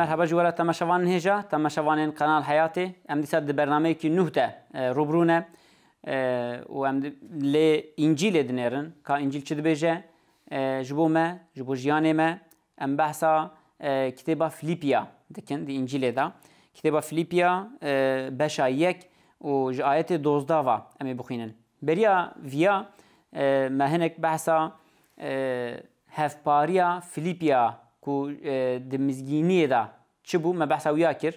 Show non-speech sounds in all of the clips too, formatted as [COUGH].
مرحبا جوارا تماشاوان هجا تماشاوان قناه حياتي ام ديسات دي برنامجي نهتا روبرونه و ام ل انجيل دنيرن كا انجيل چی بيجه جبو ما جبو جياني ما ام بحثا كتابه فيليبيا دكن دي انجيل دا كتابه فيليبيا بشا يك و جايت دوزدافا ام بخينن بريا فيا ما هنك بحثا هفباريا فيليبيا کو د مزګینی ده چی بو ما بحثا ویا کر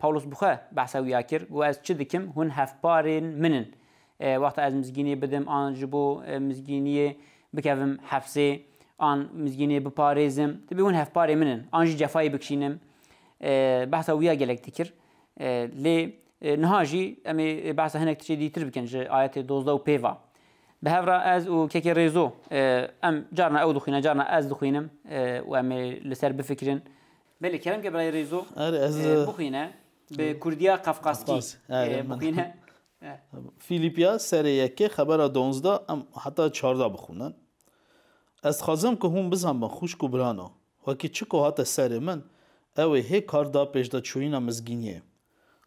پاولوس بخه بحثا ویا کر گو از چی دکم هون هفپارین منن وقت از مزگینی بدم آن جبو مزگینی بکوم حفظه آن مزگینی بپارزم تبی هون هفپاری منن آنجی جفایی بکشینم بحثا ویا گلک دکر لی نهاجی امی بحثا هنک تشی دیتر بکن جه آیت دوزده و پیوا به هفرا از او کیک ریزو ام جارنا او دخینه جارنا از دخینم و امی لسر بفکرین بله کلم که برای ریزو بخینه به کردیا قفقاسکی بخینه فیلیپیا سر یکی خبر دونزده ام حتی چارده بخونن از خازم که هم بزن بن خوش کو برانو وکی چکو هات سر من اوی هی کار دا پیش دا چوینا مزگینیه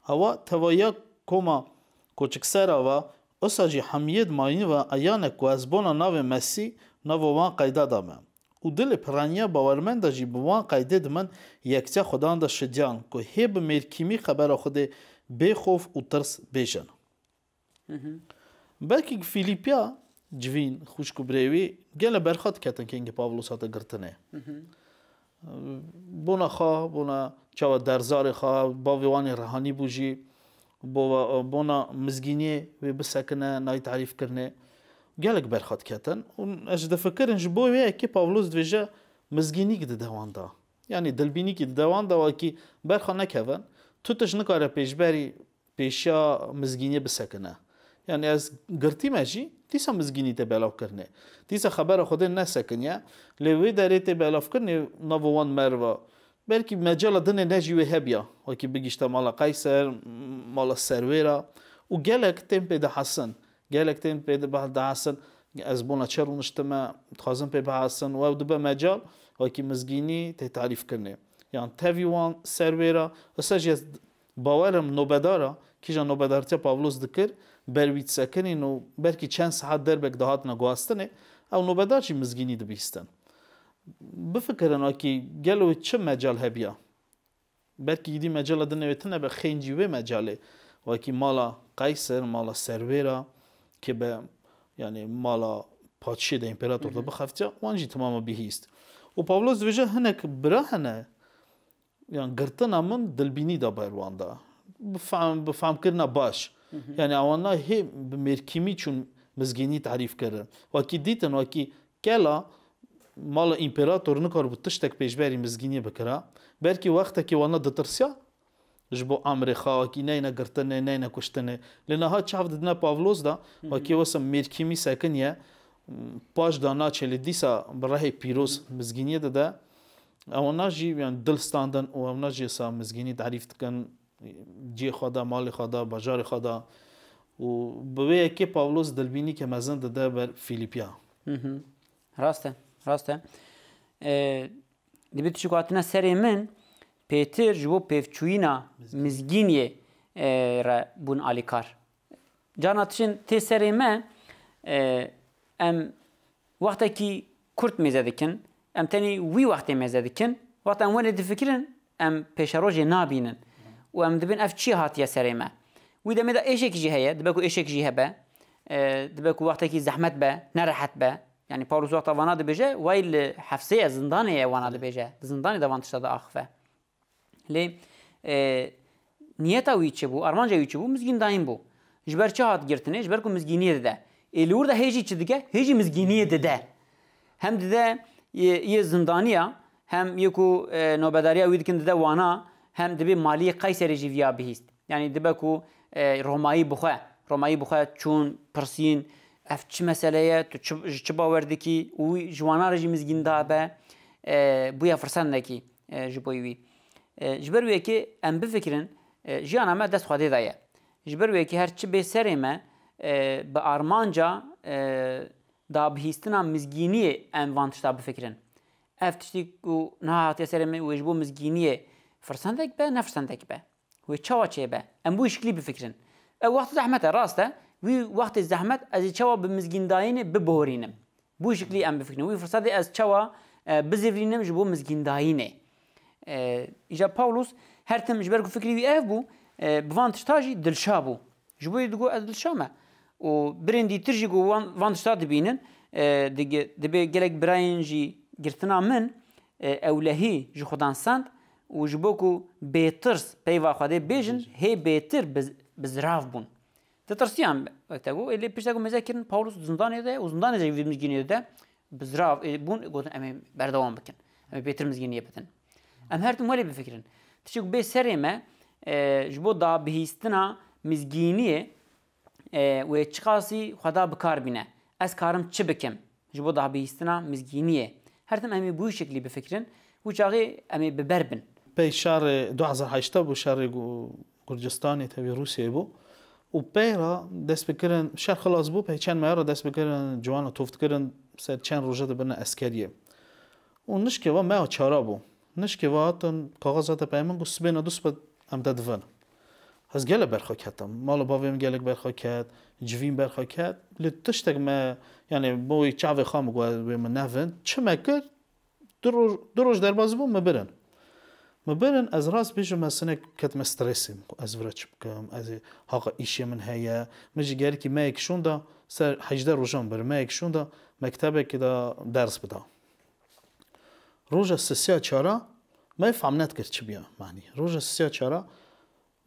هوا توایا کما کوچک سر و اساجی حمید ماینی و ایانه کو از بونا ناو مسی ناو ما قیده دامه او دل پرانیا باورمند جی بوان قایده دمن یکتا خدان دا شدیان که هیب ملکیمی خبر خود بخوف او ترس بیجن بلکی فیلیپیا جوین خوشکو بریوی گل برخات کتن که اینگه پاولوس هاتا گرتنه بونا خوا بونا چاو درزار خوا با ویوان رهانی بوجی بونا مزگینی و بسکنه نای تعریف کرنه gelek berxat ketin un ez difikirin ji bo wê ekî Pavlos dibêje mizgînîk di dewan da. Yani dilbînîkî di dewan da wekî berxa nekevin, tu tij nikare pêşberî pêşiya mizgîniyê bisekine. Yani ez girtî me jî dîsa mizgînî te belav kirine. Dîsa xebera xwedê nesekiniye, lê wê derê tê belav kirine nav wan merva. Belkî mecala dinê ne jî wê hebiya, wekî bigişte mala Qayser, mala Serwêra û gelek tên pê dihesin. قالك تين بيد بعض دعسن أزبون أشر ونشتما تخازن بيد بعسن ودبا مجال وكي مزجيني تعريف كرني يعني تافي وان سيرفيرا وساجي باورم نوبدارا کیجا نوبدارتیا پاولوس دکر برویت سکنین و برکی چند ساعت در بک دهات نگواستنه او نوبدار چی مزگینی دو بیستن بفکرن اکی گلو چه مجال هبیا برکی گیدی مجال دنویتنه به خینجی و مجاله و اکی مالا قیصر مالا سرویرا که به یعنی مالا پادشی ده امپراتور ده بخفتیا وانجی تماما بهیست و پاولوس دویجه هنک برا هنه یعنی گرتن من دلبینی دا بایروان دا بفهم, بفهم کرنا باش یعنی اوانا هی مرکیمی چون مزگینی تعریف کرن واکی دیتن واکی کلا مالا امپراتور نکار بود تشتک پیش بری مزگینی بکره بلکه وقتا که وانا دترسیا ji bo amrê xaakî neyne girtinê neyne kuştinê e. li niha çav didine Pavlos da hakî wesim mêrkîmî sekin ye paş da naçe li dîsa bi rehê pîroz mizgîniyê dide ewana jî yan dil standin û ewna jê sa mizgînî derîf dikin ciyê xwe da malê xwe da bajarê xwe da û bi wê yekê Pavlos dilbînî ke mezin dide ber Fîlîpiya rast e rast e dibê tu ji hatine serê min Peter jibo bo pevçûyîna e, re bun alîkar. Cana tişin tê me e, em wextekî kurt mezedikin, em tenê wî wextê mezedikin, dikin, wexta em wê difikirin em pêşerojê nabînin û em dibin ev çi hatiye serê me. Wî demê de êşekî jî heye, dibe ku êşek jî hebe, e, dibe ku wextekî zehmet be, nerehet be, yani Pavlus wexta vana dibêje, way li hefseyê vana ye wana dibêje, zindanê de van لی نیتا ویچه بو ارمانجا ویچه بو مزگین دایم بو جبر چه هات گرتنه جبر کو مزگینیه دده ایلور ده هیچی چی دیگه هیچی مزگینیه دده هم دده یه زندانیا هم یکو نوبداریا وید کن دده وانا هم دبی مالی قیصر جیویا بهیست یعنی دبه کو رومایی بخواه رومایی بخواه چون پرسین اف چی مسئله‌یه تو چه باوردی کی او جوانا رژیم مزگین دابه بویا فرسان نکی جبویوی E, ji ber wekê em bifikirin e, jiyana me dest xwedê daye. Ji ber wekî her çi bê serê me e, bi armanca dabihîstina mizgîniyê em van tişta bifikirin. Ev tiştî ku niha hatiye serê me wê ji bo mizgîniyê firsendek be nefirendek be. Wê çawa çê be. Em bu şiklî bifikirin. Ew wextê zehmet e rast e wî wextê zehmet ez ê çawa bi mizgîndayînê bibihorînim. Bu şiklî em bifikirin. Wî firsadê ez çawa bizêvrînim ji bo mizgîndayînê. ایجا پاولوس هر تمش برگو فکری وی اف بو بوانتشتا جی دلشا بو جبوی دگو از دلشا ما و برندی ترجی گو وانتشتا دبینن دبی گلک براین جی گرتنا من اولهی جی خودان سند و جبو کو بیترس پیوا خواده بیجن هی بیتر بزراف بون تترسیان وقتا گو ایلی پیشتا گو مزه کرن پاولوس زندان ایده و زندان ایده ویدمز گینیده بزراف بون گوتن امی بردوان بکن امی بیتر مزگینیه بکن ئەم هەرتم وەێ بفکرن تشک بێ سەرێمە ji بۆ دابهیستنا مزگینیە wê çiqasî xweda bikarbîne ez karim çi bikim ji bo dabihîstina mizgîniyê hertim em ê bû şeklî bifikirin û çaxê em ê biber bin pey şarê 2008 bû şerê Gurcistanê tevî Rûsyê bû û peyra dest bikirin şer xilas bû pey çend meyara dest bikirin ciwana toftikirin ser çend roja dibine eskeriyê û nişkeva meya çara bû Nishkivatam qog'oz payman gusbena duspa amda dvana. Az gele berxaketam. Malo bavim gelek berxaket, jvim berxaket. Littishtek me, yani bo i chave kham go me navin, chimeker duroj duroj derbaz bu me birin. Me birin az ras bijim mesene ketme stresim, az vrach kam, az haqa işi min heye. Me jiger ki me ek shunda ser 18 rojan bir me ek shunda mektebe ki da ders bida. روژا سسیا چارا ما فهم نت کرد چی بیا معنی روژا سسیا چارا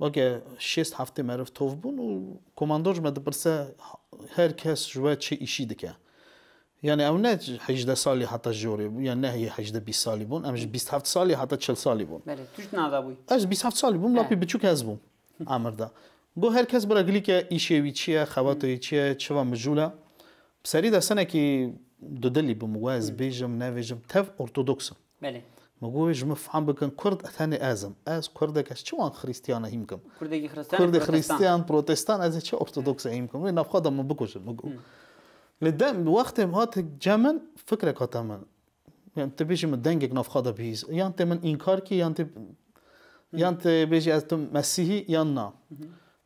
وگه شیست هفته مرف توف بون و کماندوج ما دپرسه هر کس جوه چه ایشی دکه یعنی او نه 18 سالی حتی جوری بون یعنی نه 18 20 سالی بون امش 27 سالی حتی 40 سالی بون بله توش نادا بوی اش 27 سالی بون لاپی بچوک از بون امردا گو هر کس برا گلی که ایشی وی چیه خواتوی چیه چوا مجوله بسری دستنه که دودلی دودلي بمواز بيجم نافيجم تف أرثوذكسا بله مگویش مفهم بکن کرد اثنی ازم از کرد کس وان خریستیانه هیم کم کرد خریستیان پروتستان از چه ارتدوکس هیم کم نه خدا من بکوشم مگو لدم وقت هات جمن فکر کاتم من یعنی تو بیشی مدنگک نف خدا بیز یعنی تو من اینکار کی یعنی تو یعنی تو بیشی از تو مسیحی یان يعني نه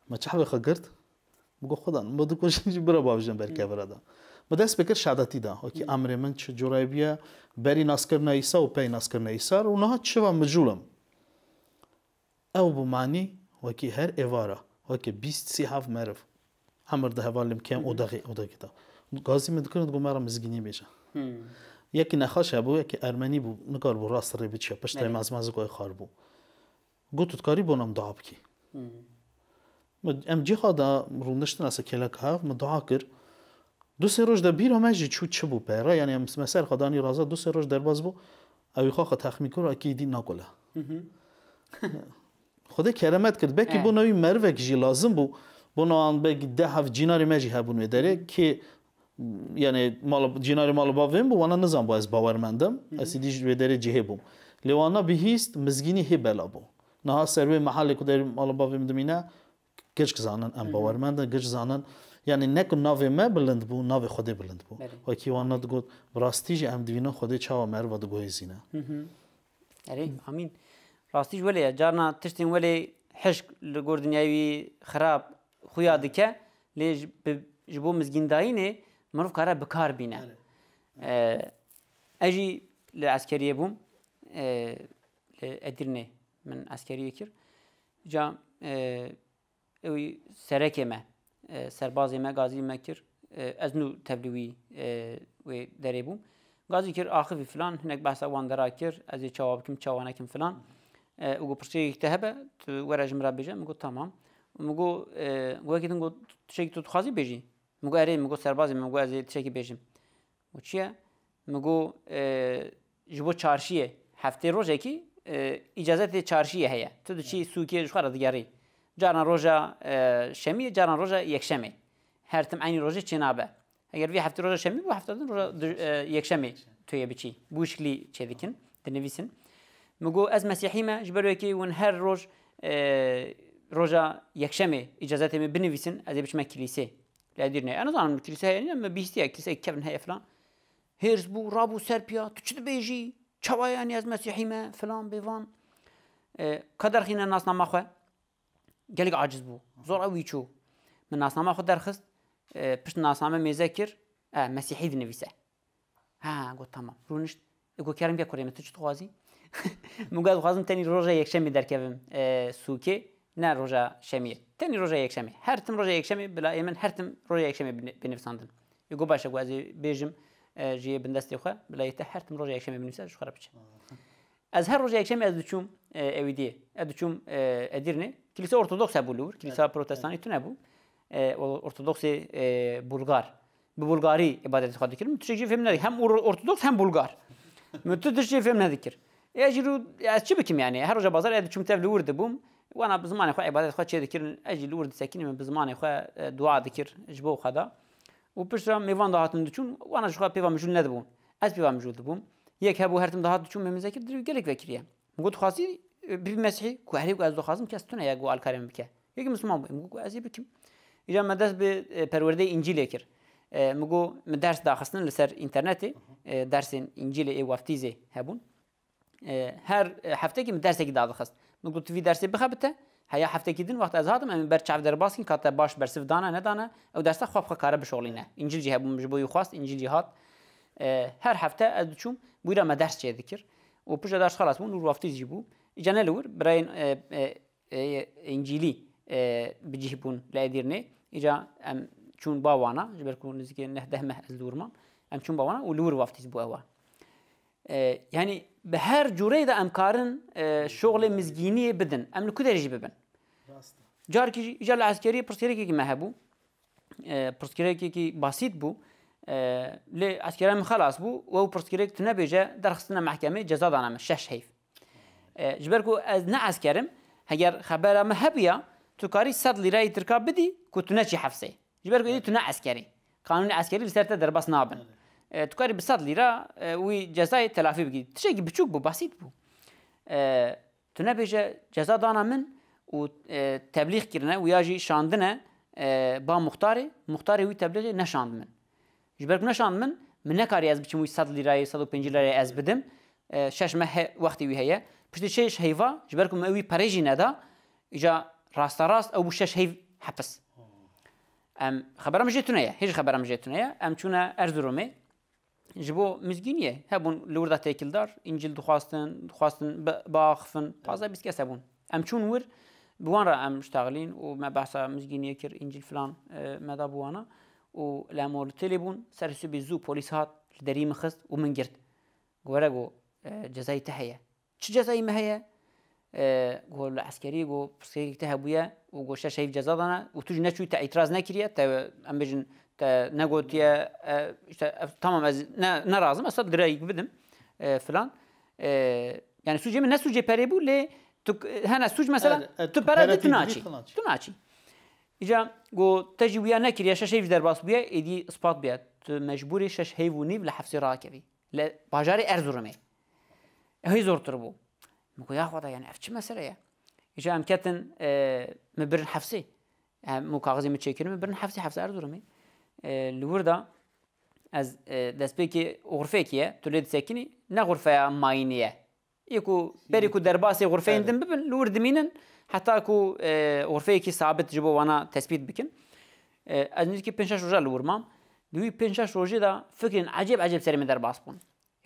ما چه به خدا خگرد مگو خدا من بدو کشیم برا بابجن برکه برادم ما دست به شدتی ده که امر من چه جورایی بیا بری ناسکر ایسا و پی ناسکر ایسا رو نه چه و مجولم او بمانی وکی هر ایوارا وکی بیست سی هف مرف همر ده هوالیم کم او دقی او دقی ده گازی مدکنند گو مرا مزگینی بیشه یکی نخاش ابو یکی ارمنی بو نکار بو راست ری بچه پشت ریم بله. از خار بو گو تودکاری بونم دعا بکی ام جی خواده روندشتن اصلا کلک هف ما دعا کرد دو سه روز ده بیرا مجی چو چه بو پیرا یعنی هم مسر خدانی رازا دو سه روز در باز بو اوی خواه تخمی کرو اکی دی ناکوله خدا کرمت کرد بکی بو نوی مروک جی لازم بو بو نوان بگ ده هف جیناری مجی هبون داره که یعنی مال جیناری مال باویم بو وانا نزم بو از باورمندم اسیدی جوی داره جهه بوم لیوانا بهیست مزگینی هی بلا بو نها سروی محل کدر مال باویم دمینه گچ زانن ام باورمندن گچ زانن یعنی نکو ناوی ما بلند بو ناوی خود بلند بو و کی وان نت گوت براستیج ام دینا خود چا و مر و دو زینه اری امین راستیج ولی جارنا تشتین ولی حشک لگور دنیاوی خراب خویا دکه لیج جبو مزگینداینه مروف کارا بکار بینه اجی لعسکریه بوم ادرنه من عسکریه کر جا اوی سرکه من سربازی ما گازی ما کر از نو تبلیوی و دری بوم گازی کر آخه فلان هنگ بحث وان درا کر از چواب کم چوانه کم فلان او گو پرسی تهبه تو ورجم را بجم گو تمام مگو گو کیتن گو تشکی تو خازی بجی مگو اری مگو سربازی مگو از تشکی بجم و چیه مگو جبو چارشیه هفته روزه کی اجازه چارشیه هيا تو چی سوکیه خو را دیگری جانا روجا شمی جانا روجا یک شمی هر تم عین روجی چنابه اگر وی هفته روجا شمی بو هفته روجا یک شمی توی بچی بو شکلی چه دکن دنویسن مگو از مسیحی ما جبروی که ون هر روز روجا یک شمی اجازت می بنویسن از بچ ما کلیسه لادیر نه انا زانم کلیسه یعنی ما بیستی کلیسه کفن های فلان هرس بو رابو سرپیا تو چه بیجی چوایانی از مسیحی ما فلان بیوان قدر خینا ناسنا مخواه گەلێک عجز بوو زۆر ئەوی چوو من ناسنامە خۆ دەرخست اه، پشت ناسنامە مێزە کرد اه، مەسیحی نویسە ها گوت تەمە ڕونشت گۆکارم پێ کوڕێمە تو چ خوازی [LAUGHS] مگات خوازم تەنی ڕۆژە یەکشەمی دەرکەبم اه، سووکێ نا ڕۆژە شەمیە تەنی ڕۆژە یەکشەمی هەرتم ڕۆژە یەکشەمی بلا من هەرتم ڕۆژە یەکشەمی بنویساندن یگو باشە گوازی بێژم ژێ بندستی خۆ بلایەتە هەرتم ڕۆژە یەکشەمی بنویسە خرە بچێ ئەز هەر ڕۆژە یەکشەمی ئەز دوچوم ئەوی دێ ئە دوچوم ئەدیرنێ Kilise Ortodoks bulur. Kilise evet. Protestan evet. tüne bu. E, Ortodoks e, Bulgar. Bu Bulgari ibadet xadı kirim. Tüçeci film nedir? Hem Ortodoks hem Bulgar. [LAUGHS] Mütü tüçeci film nedir? Ejru çi bikim yani. Her hoca bazar edi çum tevli vurdu bum. Wana bizmanê xwe ibadet xwe çê dikirin. Ejî li wurd sekinî min bizmanê xwe e, dua dikir ji bo O da. mevan piştre mêvan dahatin diçûn wana ji xwe pêva mijûl nedibûn ez pêva mijûl dibûm yek hebû her tim dahat diçûn me min zekir dirî gelek vekiriye min bir مسیحی کوهری کو از دو خازم کس تونه یا گو الکارم بکه یکی مسلمان بو گو ازی بکیم ایجا مدرس به پرورده انجیل کر مگو مدرس داخستن لسر اینترنت درس انجیل ای وفتیزه هبون هر هفته کی مدرسه کی داخست مگو تو وی درس بخبته هيا هفته كدين وقت از هاتم ام بر چاف در باسكن كات باش برسف دانا ندانا او درسته خواب خو كاره بشغلينه انجيل جهه بم جبو يخواست انجيل جهات هر هفته از چوم بويرا ما درس چه ذکر و پوجا درس خلاص بون رو رافتی جبو جنه لور برای انجیلی بجیه بون لادیرنه ایجا ام چون باوانا جبر کو نزدیک نه ده مه از لورمان ام چون باوانا و لور وافتیز بو اوان یعنی به هر جوره ده امکارن شغل مزگینی بدن ام لکو درجه ببن جار کی ایجا لعسکری پرسکری کی مهبو پرسکری کی بسيط بو لعسكري خلاص بو و پرسکری تنبیجه درخصنا محکمه جزا دانم شش حیف جبر کو از نه از کرم هگر خبر ما هبیا تو کاری صد لیرای ترکا بدی کو تو نچی حفصه جبر کو تو نه عسکری قانون عسکری لسرت در بس نابن تو کاری به صد لیرا وی جزای تلافی بگی تشه کی بچوک بو بسیط بو تو نه بیجه جزا دانا من و تبلیغ کرنه و یاجی شاندنه با مختاری مختاری وی تبلیغی نشاند من جبر کو نشاند من من نکاری از بچم وی صد لیرای صد و پنج لیرای از بدم شش مه وقتی وی هیه پشتی شش هیوا جبر کم اوی پریجی ندا ایجا راست راست او بوشش هیو حفظ ام خبرم جیتونه هیچ خبرم جیتونه ام چون ارزرومه جبو مزگینیه هبون لورده تکل دار انجیل دخواستن دخواستن باخفن تازه بیس کس هبون ام چون ور بوان را ام مشتغلين وما بحثا مزجينية كر انجيل فلان ماذا بوانا ولامور تليبون سرسو بزو بوليس هات دري مخست ومن قرد قوارقو جزاي تحية چه جزایی مهیه گل عسکری گو پرسکی ته بویا و گو شش هیف جزا دانا و توش نچوی تا اعتراض نکریه تا ام بجن تا نگوتیه تمام از نرازم اصلا درایی بدم فلان آه، يعني سوجي من سوجي باريبو لي تك هنا سوج مثلا آه، آه، تو تبرد تناچي تناچي اجا جو تجي ويا نكر يا شاشه در باس بيا ايدي سبات بيا مجبوري شش هيفوني بلا حفصي راكبي لا باجاري ارزرمي Hey zordur bu. Muku ya xoda yani evçi mesele ya. İşte emketin e, mübirin hafsi. Yani, mukağızı müçekirim mübirin hafsi hafsi Erzurum'u. E, Lurda ez e, despeki gurfekiye tulid sekini ne gurfeya mayniye. İku beriku derbasi gurfeyindin bibin lur diminin hatta ku e, gurfeyki sabit jibo wana tespit bikin. E, ez nizki 5 roja lurmam. Duyu 5 roji da fikrin acib acib serimi derbas bun.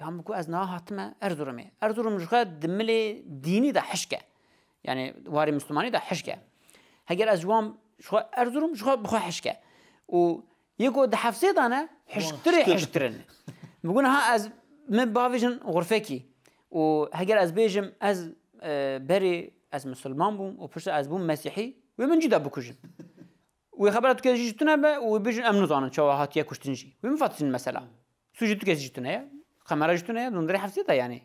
هم کو از نه هاتم ارزورمی ارزورم جوگه دملا دینی ده حشکه یعنی واری مسلمانی ده حشکه هگر از جوام شو ارزورم جوگه بخو حشکه و یکو ده حفظه دانه حشتری حشترن مگون ها از من باویجن غرفه کی و هگر از بیجم از بری از مسلمان بوم و پشت از بوم مسیحی و من جدا بکوشم و خبرت که جیتونه و بیجم امنو چه واحاتیه کشتنجی و من فاتین مثلا سوجی تو کسی جیتونه قمره جتونه دندره هفته تا یعنی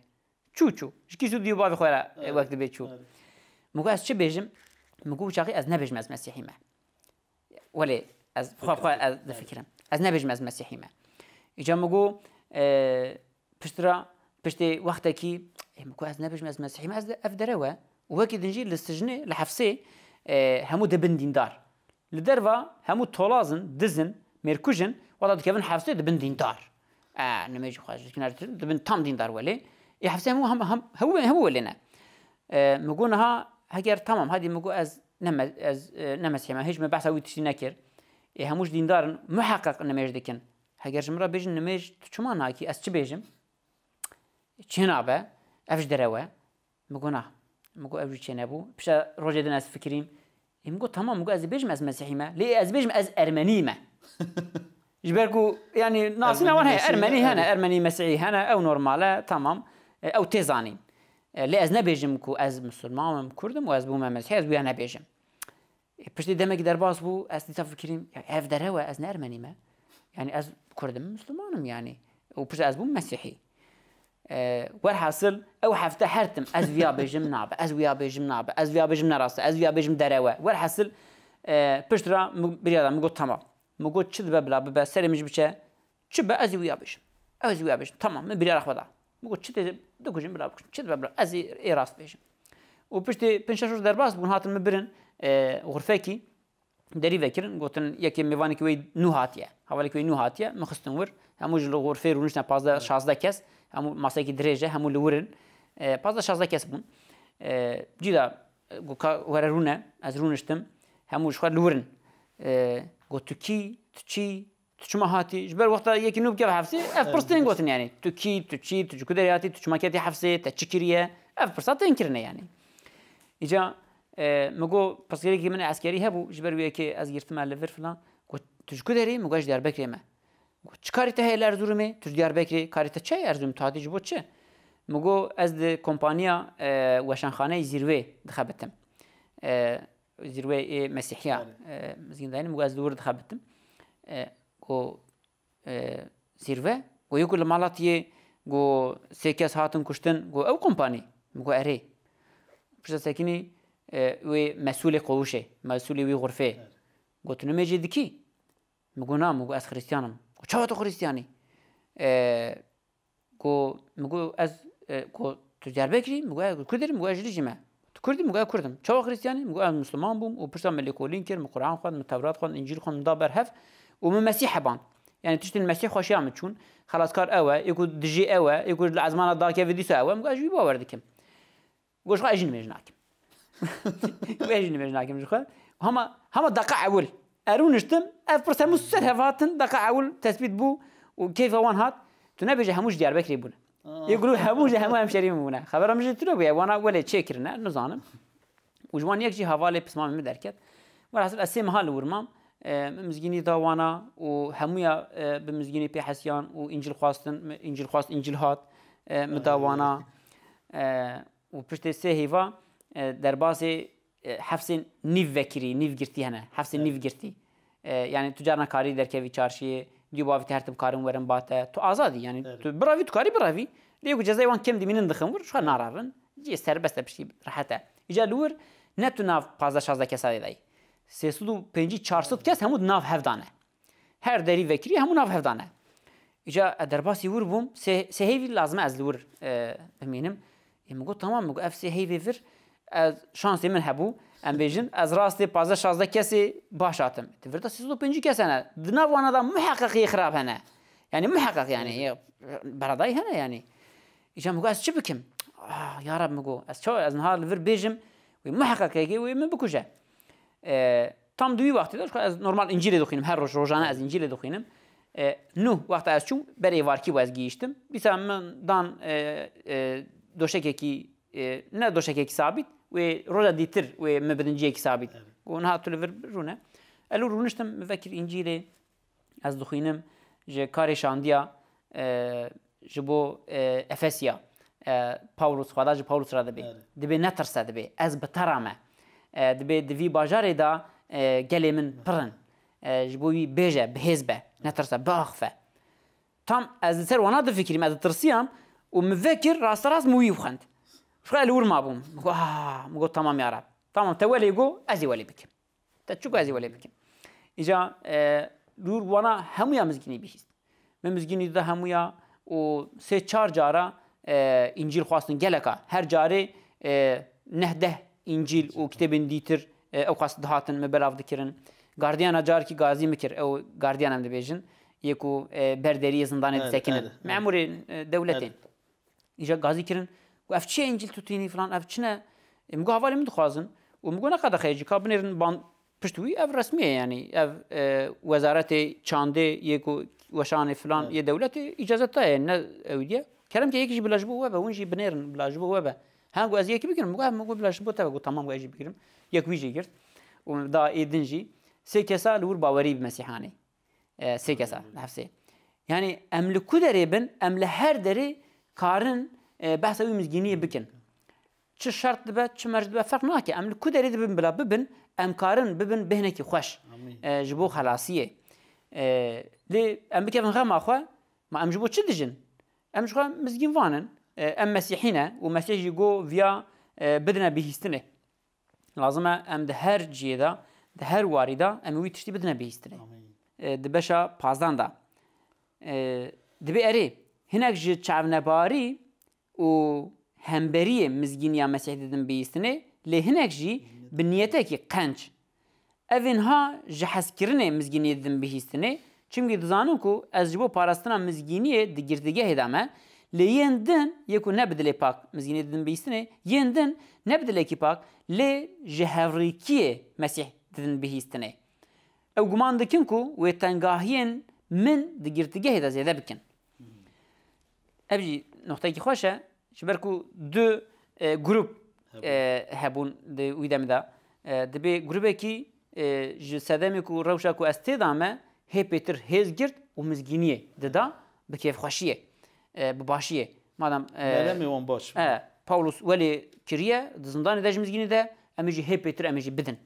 چو چو شکی سو دیو باوی خویره وقت به چو مگو از چه بیجم مگو چاقی از نبیجم از مسیحی ما ولی از خواه خواه از فکرم از نبیجم از مسیحی ما اینجا مگو پشترا پشتی وقتا کی مگو از نبیجم از مسیحی ما از افدره و وكي دنجي للسجنه لحفسه همو دبن ديندار لدرفا همو تولازن دزن ميركوجن وضع كيفن حفسه دبن ديندار آه أنا ما يجي خواج دبن تام دين دار ولي يحفظ هم هم هم هو هو لنا آه مقولها هجر تمام هذه مقول أز نم أز آه، نم سيما هج ما بحث أوي تشي نكر إيه هموش دين دار محقق نمج إيه، ما يجي دكن هجر جمرة بيجن إنه ما يجي شو ما ناكي أز تبيجم چنابه افش دروه مگو نه مگو افش چنابو پشا روجه دن از فکریم مگو تمام مگو از بیجم از مسیحی ما لی از بیجم از ارمنی جبالكو يعني ناسنا وين هي ارمني هنا ارمني مسيحي هنا او نورمالا تمام او تيزاني لي از نبيجم كو از مسلمان ام كردم و از بوما مسيحي از انا نبيجم پشتی دمک در باز بو از دیتا فکریم يعني اف دره هوا از ما يعني از کردم مسلمانم يعني و پشت از بوم مسیحی أه حاصل او حفته هرتم از ويا بيجم ناب از ويا بيجم ناب از ويا بيجم نراس از ويا بيجم دروا حاصل أه بشترا برياضه مگو تمام Mogu çi dibe bila bibe serê min ji biçe çi be ez ê wî yabêjim. Ez ê Tamam min bir xwe da. Mogu çi de dikujim bila bikim. Çi dibe bila ez ê ê rast bêjim. û piştî pênc şeş derbas bûn hatin min birin xurfekî e, derî vekirin gotin yekê mêvanekî wê nû hatiye. Hevalekî wê nû hatiye min xistin wir hemû ji li xurfê rûnişne pazda şazda kes hemû masekî dirêje hemû li e, pazda şazda kes bûn. E, Cîda were rûne ez rûniştim hemû ji xwe li گو تو کی تو چی تو چما هاتی جبر وقتا یکی نوب کیف حفظی، اف پرستین گوتن یعنی تو کی تو چی تو کدریاتی تو حفسی تا تشکریه اف برسات تنکرنا یعنی اجا مگو پسگیری که من عسکری هبو جبر وی که از گرتم ور فلان گو تجکو داری مگو اش دیار بکری ما گو چکاری ته هیل ارزورمه تو دیار بکری کاری ته چه ارزوم تا هاتی جبو چه مگو از د کمپانیا وشنخانه زیروی دخبتم zirve Mesihya mizgindayını mugaz dur dixabitim. Go zirve go yuku li Malatiyê go sê kes hatin kuştin go ew kompanî go erê. Pişta sekinî wê mesulê qewişê, mesulê wî xurfê. Go tu nimê jê dikî? Mi go nam, go ez xristiyanim. Go çawa tu xristiyanî? Go mi go ez go tu cerbekirî, mi go kurdirî, mi go ez jî me. کردی مگه کردم چه خریستیانی مگه از مسلمان بوم و پرسام ملی کولین کرد مقرآن خواند متورات خواند انجیل خواند دابر هف و من مسیح بان يعني تشتي مسیح خوشی هم چون خلاص کار اوه كار اوا يقول دجي اوا يقول العزمانه دار كيف ديسا اوا مقا جيبا وردكم وش غا اجن مجناكم اجن مجناكم خواه هما هما دقا اول ارونشتم اف پرسام سر هفاتن دقا اول تثبيت بو و کیف وان هات تو تنبجي هموش دیار بکری بونه یه گروه همون همه همشری میمونه خبر همشه تو بگه وانا ولی چه کرنه نزانم و جوان یک جی حواله پسمام می درکت و حاصل اسه محل ورمام مزگینی داوانا و همویا به مزگینی پی حسیان و انجیل خواستن انجیل خواست انجیل هات مداوانا و پشت سه هیوا در باز حفظ نیو وکری نیو گرتی هنه حفظ نیو گرتی یعنی تجارنا کاری در کوی چارشیه دی باوی هەرتم کارم وەرم باتە تو ئازادی یعنی براوی توکاری براوی لێگو جەزایوان کەم دیمینن دخم ور شوان ناڕاون جی سەربەستە پشتی ڕحەتە ئیجا لور نه تو ناو 15 16 کەسای دای 350 400 کەس هەموو ناو هەفدانە هەر دەری وەکری هەموو ناو هەفدانە ئیجا دەرباسی ور بووم سێ هەیوی لازمە ئەز لور بمێنم ئێمە گوت تەمام گو ئەف سێ هەیوێ ور شانسی من هەبوو Em bêjin ez rastê pazde şazde kesê baş hatim. Ti vir sî û pincî kes hene. Di nav wana da muheqeqî xirab hene. Yani muheqeq yani beredayî hene yani. Îja min ez çi bikim? Ah, ya Rab min go ez çawa ez niha li vir bêjim wê muheqeqekê wê min bikuje. E, tam duî vaxtê de ez normal İncîlê dixwînim her roj rojane ez İncîlê dixwînim. E, Nû wexta ez çûm berê varkî ez gihîştim. Dîsa min dan e, doşekekî ne doşekekî sabit و روزا ديتر و مبدن جيك سابت ونها تلفر رونا الو رونشتم مفكر انجيلي از دخينم جه كاري شانديا جبو افسيا پاولوس خدا جه پاولوس را دبي دبي نترسه دبي از بترامه دبي دبي باجاري دا گلي من پرن جبوي بيجه بهزبه نترسه باخفه تام از سر وانا دفكريم از ترسيام ومفكر راس راس موي وخند شغال الاول ما بوم آه نقول تمام يا رب تمام توالي يقول ازي ولي بك تشوك ازي ولي بك اجا لور وانا همويا مزگینی بهیست من مزگینی ده همويا او سه چار جارا انجیل خواستن گلکا هر جاری نه ده انجیل او کتابن دیتر او خواست دهاتن مبلاو دکرن گاردیانا جار کی گازی مکر او گاردیانا هم دبیجن یکو بردری زندان evet, سکینن evet, مامور دولتین ایجا گازی کرن گو اف چی انجیل تو تینی فلان اف چنه مگو حوالی من دخوازن و مگو نقد خیجی کا بنرن بان پشتوی اف رسمیه یعنی اف وزارت چانده یکو وشان فلان یه دولت اجازه تا نه اودیه کلم که یکیش بلاش بو و اونجی بنرن بلاش بو و هنگو از یکی بگیرم مگو مگو بلاش بو تا گو تمام گو ایجی بگیرم یک ویجی گرت و دا ایدنجی سه کسا لور باوری به مسیحانی سه کسا لحفظه یعنی ام لکو دری بن ام لهر دری کارن بحث اوی مزگینی بکن چه شرط دبه چه مرج دبه فرق ناکه ام کو دری دبن بلا ببن ام کارن ببن بهنکی خوش جبو خلاصیه لی ام بکفن غم اخوا ما ام جبو چه دجن ام جبو مزگین وانن ام مسیحینه و مسیح جو ویا بدنا بهیستنه لازمه ام ده هر جیدا ده هر واریدا ام وی تشتی بدنا بهیستنه دبشا پازدان دا دبی اری هنک جی چاو نباری و هەمبەریە مزگینیا مەسیح ددن بیستنێ لێ هەنێک ژی بنیەتێکی قەنج. ئەڤینها ji حەزکردنێ مزگینی ددن بihîstinê çimگی dizanin ku ez ji bo parastina mizginiye digirdigehê da me lê yên din yek ku nebidilê pak mizginê didin bihîstinê yên din nebidilekî pak lê ji hevrîkiyê mesih didin bihîstinê. Ew guman dikin ku wê tengahiyên min digirtigehê de zêde bikin. Ev jî noxtekî xweş e ji ber ku du grup hebûn di wî demê de dibê grubekî ji sedemê ku rewşa ku ez têda me hê pêtir hêz girt û mizgîniyê dida bi kêfxweşiyê e, bi başiyê madem Melemê wan baş Pawlos welê kiriye di zindanê de ji mizgînî de em jî hê pêtir em jî bidin.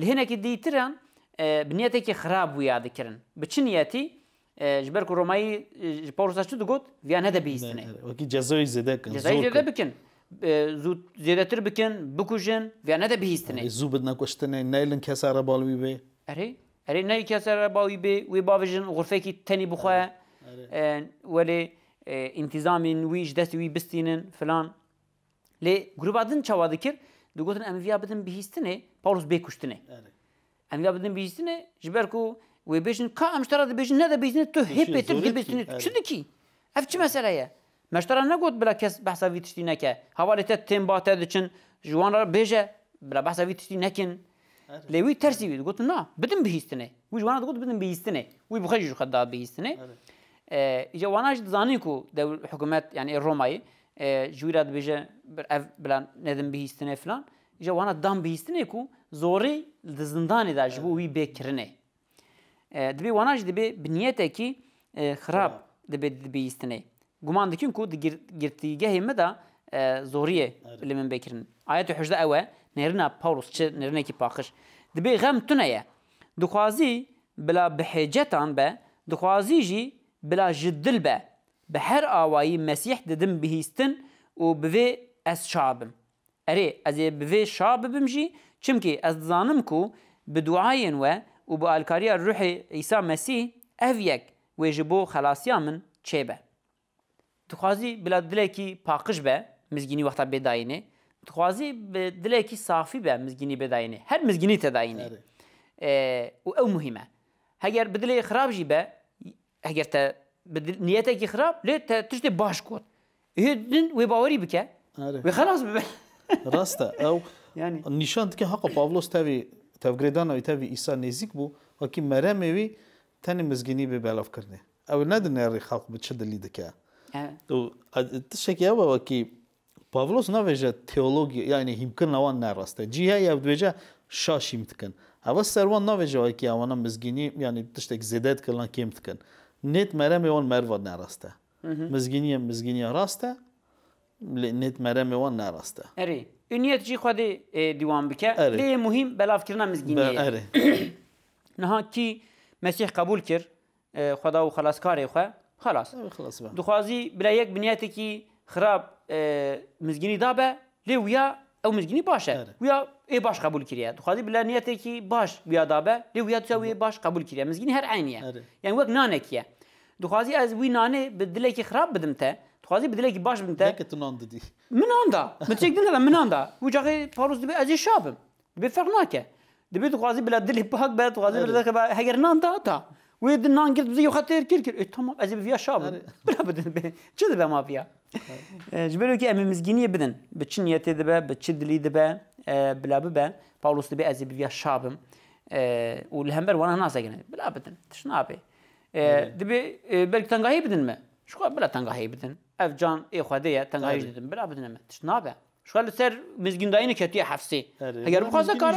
Li hinekî dîtiran e, bi niyetekî xirab bûya dikirin. Bi çi niyetî جبر کو رومایی پاولوس چی گفت ویا نه بیستنه وکی جزای زده کن جزای زده بکن زود زیاتر بکن بکوژن ویا نه بیستنه زو بدنا کوشتنه نیلن کساره بالوی به اره اره نه کساره بالوی به وی باوژن غرفه کی تنی بخواه ولی انتظام ویج دست وی بستینن فلان لی گروه دن چوا دکر دو گوتن ام ویا بدن بیستنه پاولوس بکوشتنه ام ویا بدن بیستنه جبر کو Ve bejin ka amştara da bejin ne de bejin tu hep etip gibisini çüdü ki. Evçi meseleye. Meştara ne got bila kes bahsa vitişti neke. Havalete tembat ediçin. Juanlar beje bila bahsa vitişti nekin. Levi tersi vid got na bidim bihistine. Ve juanlar got bidim bihistine. Ve bu xajju xadda bihistine. İşte vanaj zani ku devlet hükümet yani Roma'yı e, jürat beje bir ev bilan nedim bihistine filan. İşte vana dam bihistine ku zori zindan eder bu vi bekirine. dibe wanaj dibe bi niyeteki e, xirab dibe dibihîstinê. Guman dikin ku di girtîgehê me da e, zoriyê li min bekirin. Ayetê hejde ew e nêrina Pawlos çi nêrinekî paqir. Dibe xem tune ye. Dixwazî bila bi hêcetan be, dixwazî jî bila ji dil be. Bi her awayî Mesih didim bihîstin û bi vê ez şabim. Erê ez ê bi vê şa bibim jî çimkî ez dizanim ku bi duayên we و بو الکاریا روح عیسی مسیح اف یک و جبو خلاصیا من چه به دخوازی بلا دلکی پاقش به مزگینی وقتا بداینه دخوازی دلکی صافی به مزگینی بداینه هر مزگینی تداینه و او مهمه اگر بدل خراب جی به اگر تا بدل نیت کی خراب لی تا تشت باش کن یه دن و باوری بکه و خلاص ببه راسته [LAUGHS] او يعني نشان که حق پاولوس تبي تفگریدان و تاوی ایسا نزیک بو وکی مرمه وی تنی مزگینی به بلاف کرنه او ندنه ری خلق به چه دلی دکه او تشکی او وکی پاولوس نویجه تئولوژی یعنی هیمکن نوان نراسته جیه یا دویجه شاشیم تکن او سروان نویجه وکی اوانا مزگینی یعنی تشتک زیدت کلان کم تکن نت مرمه وان مرواد نراسته مزگینی مزگینی راسته نت مرمه وان نراسته اری Üniyet jî Xwedê diwan bike lê muhim belavkirina mizgîniyê [COUGHS] Niha kî Mesih qebul kir Xweda û xelaskarê xwe xelas Dixwazî bira yek biniyetekî xirab e, mizgînî dabe lê wiya ew mizgînî baş e Wiya ê baş qebul kiriye Dixwazî bila niyetekî baş wiya dabe lê wiya tu wê baş qebul kiriye mizgînî her eyniye Yani wek nanekiye Dixwazî ez wî nanê bi dilekî xirab bidim te تخوازی بدله کی باش بمته که تو نان دادی من آن دا متشک دن دارم من آن دا و جایی پاروز دبی ازی شابم دبی فرق نکه دبی تخوازی بلا دلی پاک بله تخوازی بلا که هگر نان دا تا وی دن نان کرد بزی یخته یر کیر کیر ای تمام ازی بیا شابم بلا بدن بی چه دبی ما بیا جبرو کی امیم مزگینی بدن بچی نیتی دبی بچی دلی دبی بلا ببی پاولوس دبی ازی بیا شابم و الهمبر وانا ناسه گنه بلا بدن تشنابه دبی بلک تنگاهی بدن مه شو بلا تنگاهی بدن ev can ê xwedê ye tengayê jî didin bila bidine me tişt nabe Şwa li ser mizgindayînê ketiye hefsê heger bixwaze kare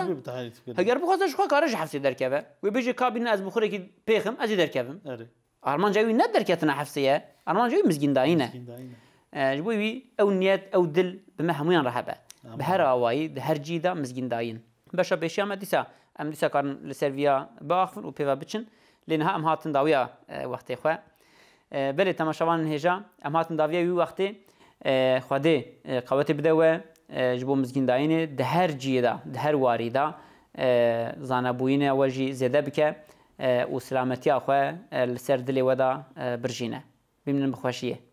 heger bixwaze ji xwe kare ji hefsê derkeve wê bêje kabin ez bi xurekî pêxim ez ê derkevim Armanca wî ne derketina hefsêye Armanca wî mizgindayîne ji bo wî ew niyet ew dil bi me hemûyan rehebe bi her awayî di her cî da mizgindayîn Beşa pêşiya me em dîsa karin li ser viya û pêve biçin lêniha em hatin dawiya wextê xwe بله تماشاوان هجا ام هاتن داویه وی وقتی خودی قوت بده و جبو مزگین داینه ده هر جیه دا ده هر واری دا زانبوین و جی زیده بکه و سلامتی آخوه لسر دلی و دا برژینه ببینن بخوشیه